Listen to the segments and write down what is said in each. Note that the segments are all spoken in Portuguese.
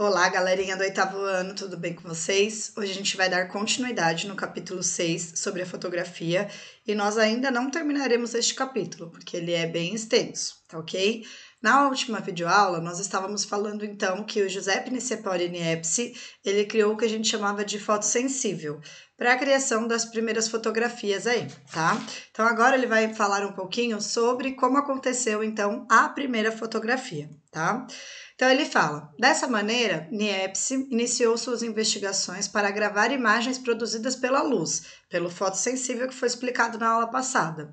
Olá, galerinha do oitavo ano, tudo bem com vocês? Hoje a gente vai dar continuidade no capítulo 6 sobre a fotografia e nós ainda não terminaremos este capítulo, porque ele é bem extenso, tá ok? Na última videoaula, nós estávamos falando então que o Giuseppe Nicepori Niepce, ele criou o que a gente chamava de fotossensível, para a criação das primeiras fotografias aí, tá? Então agora ele vai falar um pouquinho sobre como aconteceu então a primeira fotografia, tá? Então ele fala: dessa maneira, Niepce iniciou suas investigações para gravar imagens produzidas pela luz, pelo fotossensível que foi explicado na aula passada.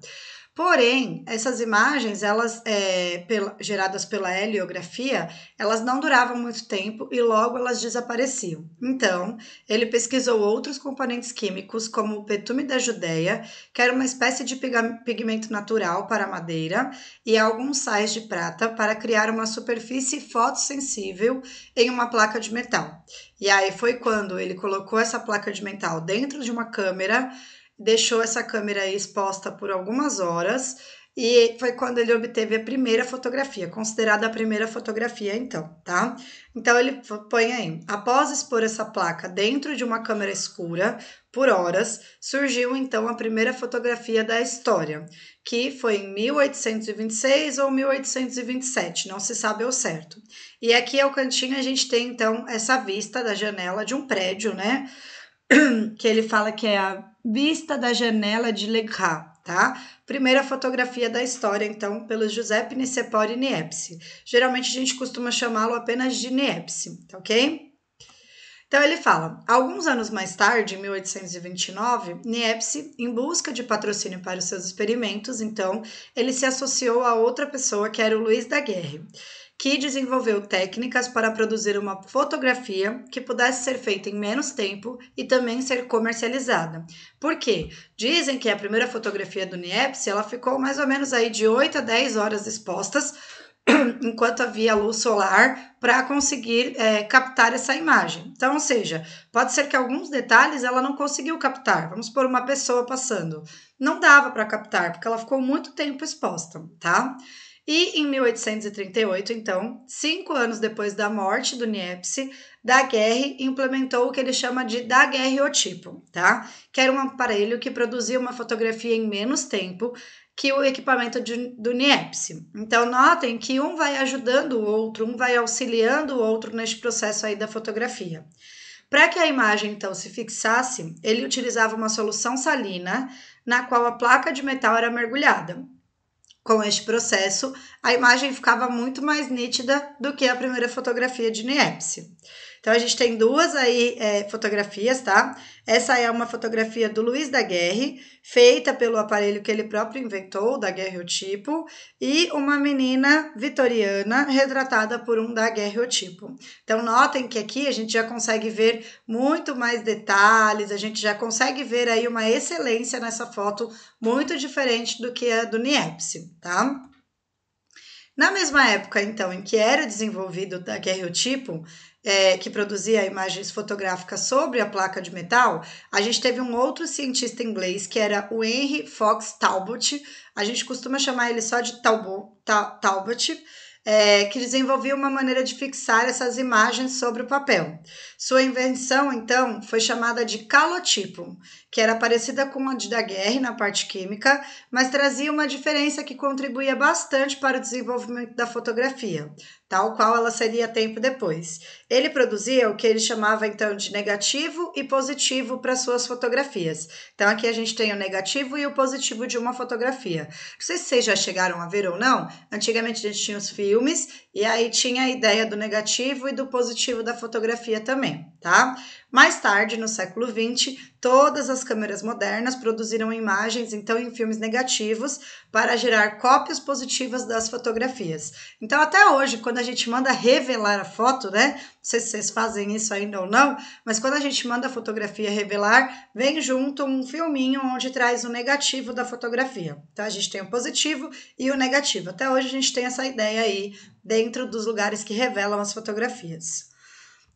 Porém, essas imagens, elas é, pela, geradas pela heliografia, elas não duravam muito tempo e logo elas desapareciam. Então, ele pesquisou outros componentes químicos, como o betume da Judéia, que era uma espécie de pigmento natural para madeira, e alguns sais de prata para criar uma superfície fotossensível em uma placa de metal. E aí foi quando ele colocou essa placa de metal dentro de uma câmera deixou essa câmera exposta por algumas horas e foi quando ele obteve a primeira fotografia, considerada a primeira fotografia, então, tá? Então ele põe aí: após expor essa placa dentro de uma câmera escura por horas, surgiu então a primeira fotografia da história, que foi em 1826 ou 1827, não se sabe ao certo. E aqui ao cantinho a gente tem então essa vista da janela de um prédio, né? Que ele fala que é a vista da janela de Legras, tá? Primeira fotografia da história, então, pelo Giuseppe Nicepori Niepce. Geralmente a gente costuma chamá-lo apenas de Niepce, tá ok? Então ele fala: alguns anos mais tarde, em 1829, Niepce, em busca de patrocínio para os seus experimentos, então, ele se associou a outra pessoa que era o Luiz da Guerre que desenvolveu técnicas para produzir uma fotografia que pudesse ser feita em menos tempo e também ser comercializada. Por quê? Dizem que a primeira fotografia do Niepce, ela ficou mais ou menos aí de 8 a 10 horas expostas, enquanto havia luz solar, para conseguir é, captar essa imagem. Então, ou seja, pode ser que alguns detalhes ela não conseguiu captar. Vamos por uma pessoa passando. Não dava para captar, porque ela ficou muito tempo exposta, tá? E em 1838, então, cinco anos depois da morte do Niepce, Daguerre implementou o que ele chama de daguerreotipo, tá? Que era um aparelho que produzia uma fotografia em menos tempo que o equipamento de, do Niepce. Então, notem que um vai ajudando o outro, um vai auxiliando o outro neste processo aí da fotografia. Para que a imagem então se fixasse, ele utilizava uma solução salina na qual a placa de metal era mergulhada com este processo, a imagem ficava muito mais nítida do que a primeira fotografia de Niepce. Então a gente tem duas aí é, fotografias, tá? Essa é uma fotografia do Luiz Daguerre, feita pelo aparelho que ele próprio inventou, Tipo, e uma menina vitoriana retratada por um Tipo. Então notem que aqui a gente já consegue ver muito mais detalhes, a gente já consegue ver aí uma excelência nessa foto muito diferente do que a do Niepce, tá? Na mesma época, então, em que era desenvolvido o Tipo, é, que produzia imagens fotográficas sobre a placa de metal, a gente teve um outro cientista inglês que era o Henry Fox Talbot. A gente costuma chamar ele só de Talbot, Talbot é, que desenvolvia uma maneira de fixar essas imagens sobre o papel. Sua invenção, então, foi chamada de calotipo, que era parecida com a de Daguerre na parte química, mas trazia uma diferença que contribuía bastante para o desenvolvimento da fotografia, tal qual ela seria tempo depois. Ele produzia o que ele chamava então de negativo e positivo para suas fotografias. Então aqui a gente tem o negativo e o positivo de uma fotografia. Não sei se vocês já chegaram a ver ou não, antigamente a gente tinha os filmes e aí tinha a ideia do negativo e do positivo da fotografia também, tá? Mais tarde, no século XX, todas as câmeras modernas produziram imagens, então, em filmes negativos, para gerar cópias positivas das fotografias. Então, até hoje, quando a gente manda revelar a foto, né? Não sei se vocês fazem isso ainda ou não, mas quando a gente manda a fotografia revelar, vem junto um filminho onde traz o negativo da fotografia. Então, a gente tem o positivo e o negativo. Até hoje, a gente tem essa ideia aí dentro dos lugares que revelam as fotografias.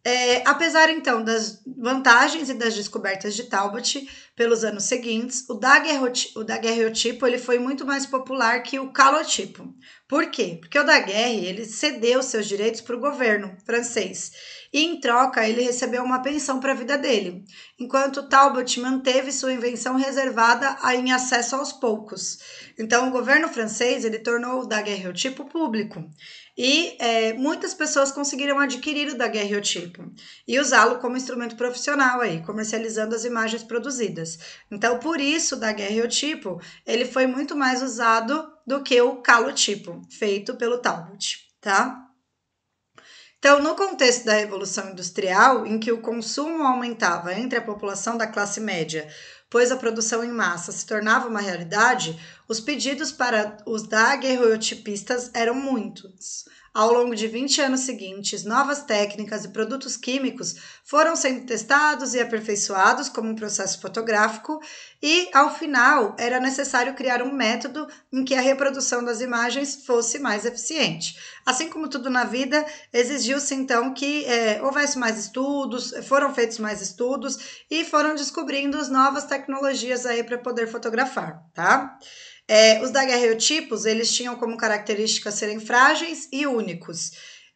É, apesar então das vantagens e das descobertas de Talbot, pelos anos seguintes, o daguerreotipo ele foi muito mais popular que o calotipo. Por quê? Porque o Daguerre ele cedeu seus direitos para o governo francês e, em troca, ele recebeu uma pensão para a vida dele, enquanto Talbot manteve sua invenção reservada em acesso aos poucos. Então, o governo francês ele tornou o daguerreotipo público e é, muitas pessoas conseguiram adquirir o daguerreotipo e usá-lo como instrumento profissional aí, comercializando as imagens produzidas coisas. Então, por isso, da guerreotipo, ele foi muito mais usado do que o calotipo, feito pelo Talbot, tá? Então, no contexto da Revolução Industrial, em que o consumo aumentava entre a população da classe média, pois a produção em massa se tornava uma realidade, os pedidos para os daguerreotipistas eram muitos. Ao longo de 20 anos seguintes, novas técnicas e produtos químicos foram sendo testados e aperfeiçoados como um processo fotográfico, e ao final era necessário criar um método em que a reprodução das imagens fosse mais eficiente. Assim como tudo na vida, exigiu-se então que é, houvesse mais estudos, foram feitos mais estudos e foram descobrindo as novas tecnologias aí para poder fotografar, tá? É, os daguerreotipos, eles tinham como característica serem frágeis e únicos,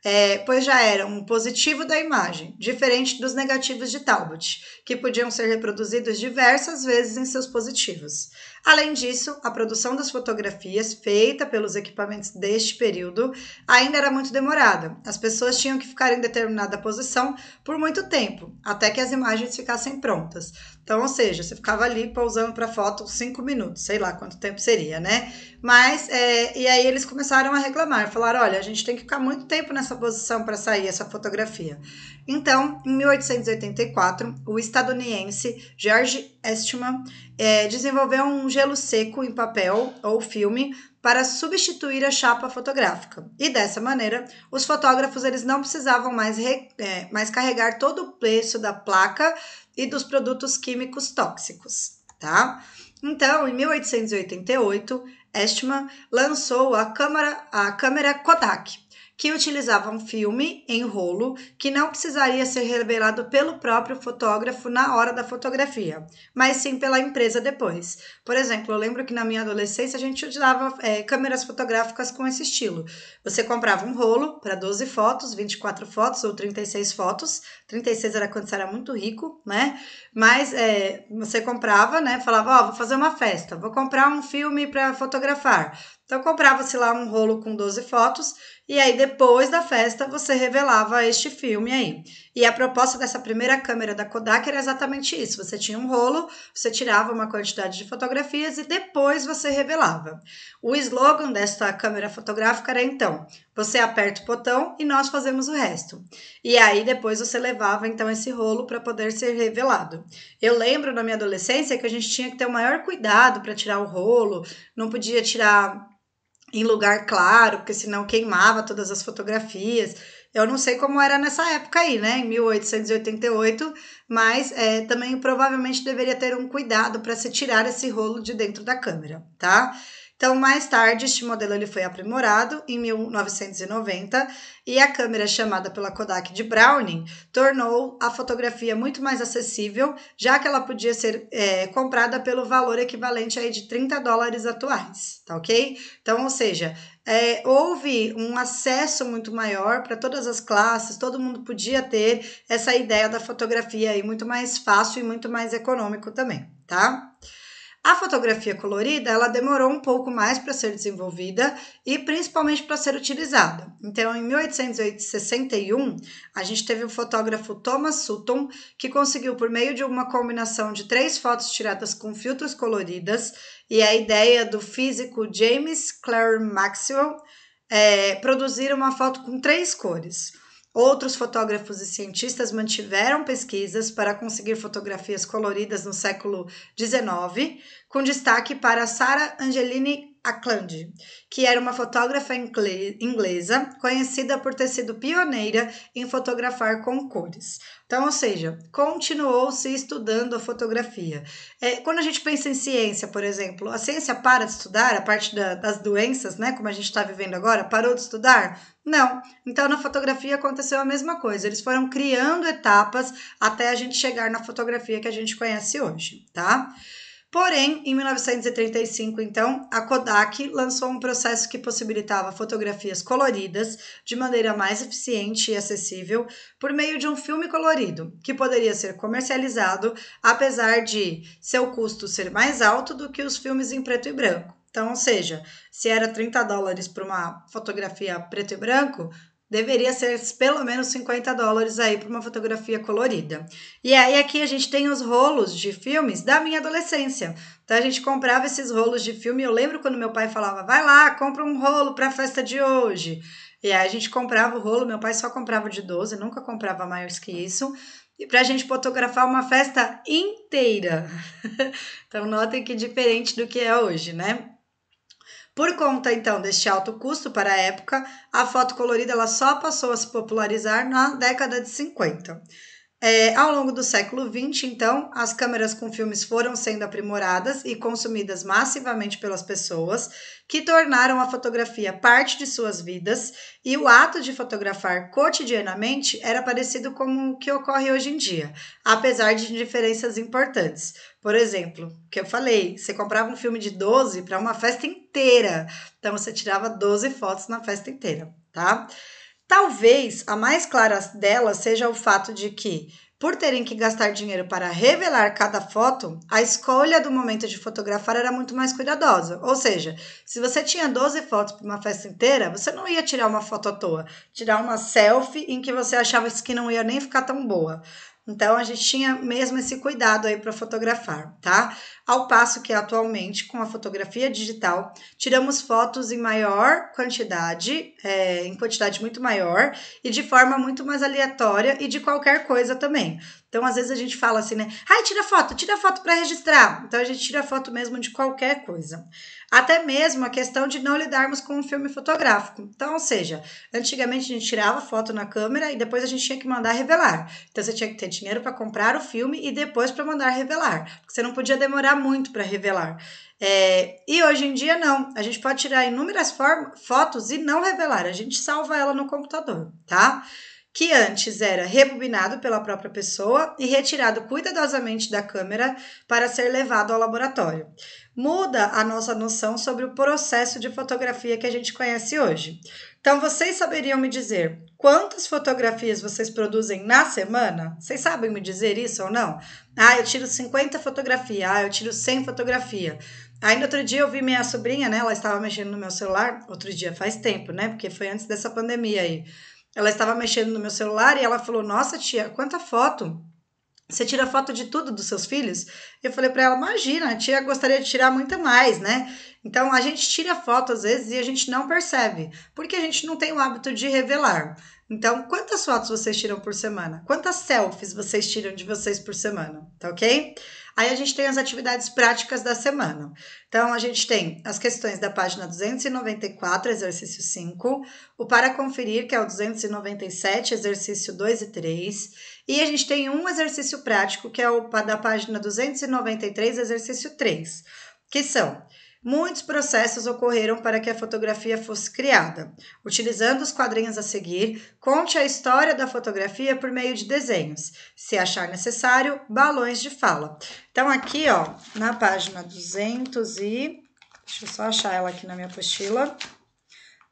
é, pois já eram um positivo da imagem, diferente dos negativos de Talbot, que podiam ser reproduzidos diversas vezes em seus positivos. Além disso, a produção das fotografias feita pelos equipamentos deste período ainda era muito demorada. As pessoas tinham que ficar em determinada posição por muito tempo, até que as imagens ficassem prontas. Então, ou seja, você ficava ali pousando para foto cinco minutos, sei lá quanto tempo seria, né? Mas, é, e aí eles começaram a reclamar, falaram: olha, a gente tem que ficar muito tempo nessa posição para sair essa fotografia. Então, em 1884, o estadunidense George Eastman é, desenvolveu um gelo seco em papel ou filme para substituir a chapa fotográfica. E dessa maneira, os fotógrafos eles não precisavam mais, re, é, mais carregar todo o preço da placa e dos produtos químicos tóxicos, tá? Então, em 1888, Estman lançou a câmera, a câmera Kodak, que utilizava um filme em rolo que não precisaria ser revelado pelo próprio fotógrafo na hora da fotografia, mas sim pela empresa depois. Por exemplo, eu lembro que na minha adolescência a gente utilizava é, câmeras fotográficas com esse estilo. Você comprava um rolo para 12 fotos, 24 fotos ou 36 fotos. 36 era quando você era muito rico, né? Mas é, você comprava, né? Falava, ó, oh, vou fazer uma festa, vou comprar um filme para fotografar. Então comprava-se lá um rolo com 12 fotos e aí depois da festa você revelava este filme aí. E a proposta dessa primeira câmera da Kodak era exatamente isso. Você tinha um rolo, você tirava uma quantidade de fotografias e depois você revelava. O slogan desta câmera fotográfica era então: você aperta o botão e nós fazemos o resto. E aí depois você levava então esse rolo para poder ser revelado. Eu lembro na minha adolescência que a gente tinha que ter o maior cuidado para tirar o rolo, não podia tirar em lugar claro, porque senão queimava todas as fotografias. Eu não sei como era nessa época aí, né, em 1888, mas é, também provavelmente deveria ter um cuidado para se tirar esse rolo de dentro da câmera, tá? Então, mais tarde, este modelo ele foi aprimorado em 1990 e a câmera chamada pela Kodak de Browning tornou a fotografia muito mais acessível, já que ela podia ser é, comprada pelo valor equivalente aí de 30 dólares atuais, tá ok? Então, ou seja, é, houve um acesso muito maior para todas as classes, todo mundo podia ter essa ideia da fotografia aí muito mais fácil e muito mais econômico também, tá? A fotografia colorida, ela demorou um pouco mais para ser desenvolvida e principalmente para ser utilizada. Então, em 1861, a gente teve o fotógrafo Thomas Sutton, que conseguiu por meio de uma combinação de três fotos tiradas com filtros coloridas e a ideia do físico James Clerk Maxwell é, produzir uma foto com três cores. Outros fotógrafos e cientistas mantiveram pesquisas para conseguir fotografias coloridas no século XIX, com destaque para Sara Angeline Ackland, que era uma fotógrafa inglesa conhecida por ter sido pioneira em fotografar com cores. Então, ou seja, continuou se estudando a fotografia. É, quando a gente pensa em ciência, por exemplo, a ciência para de estudar a parte da, das doenças, né? Como a gente está vivendo agora, parou de estudar? Não. Então, na fotografia aconteceu a mesma coisa. Eles foram criando etapas até a gente chegar na fotografia que a gente conhece hoje, tá? Porém, em 1935, então, a Kodak lançou um processo que possibilitava fotografias coloridas de maneira mais eficiente e acessível por meio de um filme colorido, que poderia ser comercializado, apesar de seu custo ser mais alto do que os filmes em preto e branco. Então, ou seja, se era 30 dólares para uma fotografia preto e branco, deveria ser pelo menos 50 dólares aí para uma fotografia colorida. E aí aqui a gente tem os rolos de filmes da minha adolescência. Então a gente comprava esses rolos de filme. Eu lembro quando meu pai falava: "Vai lá, compra um rolo para a festa de hoje". E aí a gente comprava o rolo, meu pai só comprava de 12, nunca comprava mais que isso e para a gente fotografar uma festa inteira. então, notem que diferente do que é hoje, né? Por conta então deste alto custo para a época, a foto colorida ela só passou a se popularizar na década de 50. É, ao longo do século XX, então, as câmeras com filmes foram sendo aprimoradas e consumidas massivamente pelas pessoas, que tornaram a fotografia parte de suas vidas, e o ato de fotografar cotidianamente era parecido com o que ocorre hoje em dia, apesar de diferenças importantes. Por exemplo, que eu falei, você comprava um filme de 12 para uma festa inteira, então você tirava 12 fotos na festa inteira, tá? Talvez a mais clara delas seja o fato de que, por terem que gastar dinheiro para revelar cada foto, a escolha do momento de fotografar era muito mais cuidadosa. Ou seja, se você tinha 12 fotos para uma festa inteira, você não ia tirar uma foto à toa, tirar uma selfie em que você achava que não ia nem ficar tão boa. Então a gente tinha mesmo esse cuidado aí para fotografar, tá? Ao passo que atualmente com a fotografia digital tiramos fotos em maior quantidade, é, em quantidade muito maior e de forma muito mais aleatória e de qualquer coisa também. Então às vezes a gente fala assim, né? Ai, tira foto, tira foto para registrar. Então a gente tira foto mesmo de qualquer coisa até mesmo a questão de não lidarmos com um filme fotográfico. Então, ou seja, antigamente a gente tirava foto na câmera e depois a gente tinha que mandar revelar. Então, você tinha que ter dinheiro para comprar o filme e depois para mandar revelar, porque você não podia demorar muito para revelar. É, e hoje em dia não, a gente pode tirar inúmeras fotos e não revelar, a gente salva ela no computador, tá? que antes era rebobinado pela própria pessoa e retirado cuidadosamente da câmera para ser levado ao laboratório muda a nossa noção sobre o processo de fotografia que a gente conhece hoje. Então, vocês saberiam me dizer quantas fotografias vocês produzem na semana? Vocês sabem me dizer isso ou não? Ah, eu tiro 50 fotografias, ah, eu tiro 100 fotografias. Ainda outro dia eu vi minha sobrinha, né? Ela estava mexendo no meu celular. Outro dia faz tempo, né? Porque foi antes dessa pandemia aí. Ela estava mexendo no meu celular e ela falou: Nossa, tia, quanta foto! Você tira foto de tudo dos seus filhos? Eu falei para ela, imagina, a tia gostaria de tirar muita mais, né? Então a gente tira foto às vezes e a gente não percebe, porque a gente não tem o hábito de revelar. Então, quantas fotos vocês tiram por semana? Quantas selfies vocês tiram de vocês por semana? Tá ok? Aí a gente tem as atividades práticas da semana. Então, a gente tem as questões da página 294, exercício 5, o para conferir, que é o 297, exercício 2 e 3 e a gente tem um exercício prático, que é o da página 293, exercício 3, que são Muitos processos ocorreram para que a fotografia fosse criada. Utilizando os quadrinhos a seguir, conte a história da fotografia por meio de desenhos. Se achar necessário, balões de fala. Então, aqui, ó, na página 200 e. Deixa eu só achar ela aqui na minha apostila.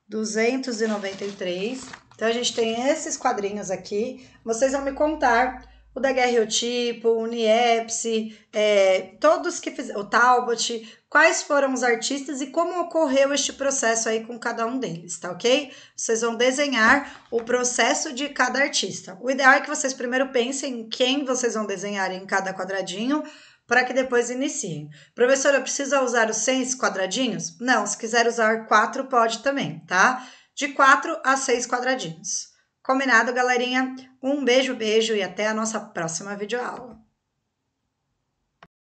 293. Então a gente tem esses quadrinhos aqui. Vocês vão me contar o daguerreotipo, o Niepce, é, todos que fizeram, o Talbot, quais foram os artistas e como ocorreu este processo aí com cada um deles, tá ok? Vocês vão desenhar o processo de cada artista. O ideal é que vocês primeiro pensem em quem vocês vão desenhar em cada quadradinho, para que depois iniciem. Professora, precisa usar os seis quadradinhos? Não, se quiser usar quatro, pode também, tá? de 4 a 6 quadradinhos. Combinado, galerinha? Um beijo, beijo e até a nossa próxima videoaula.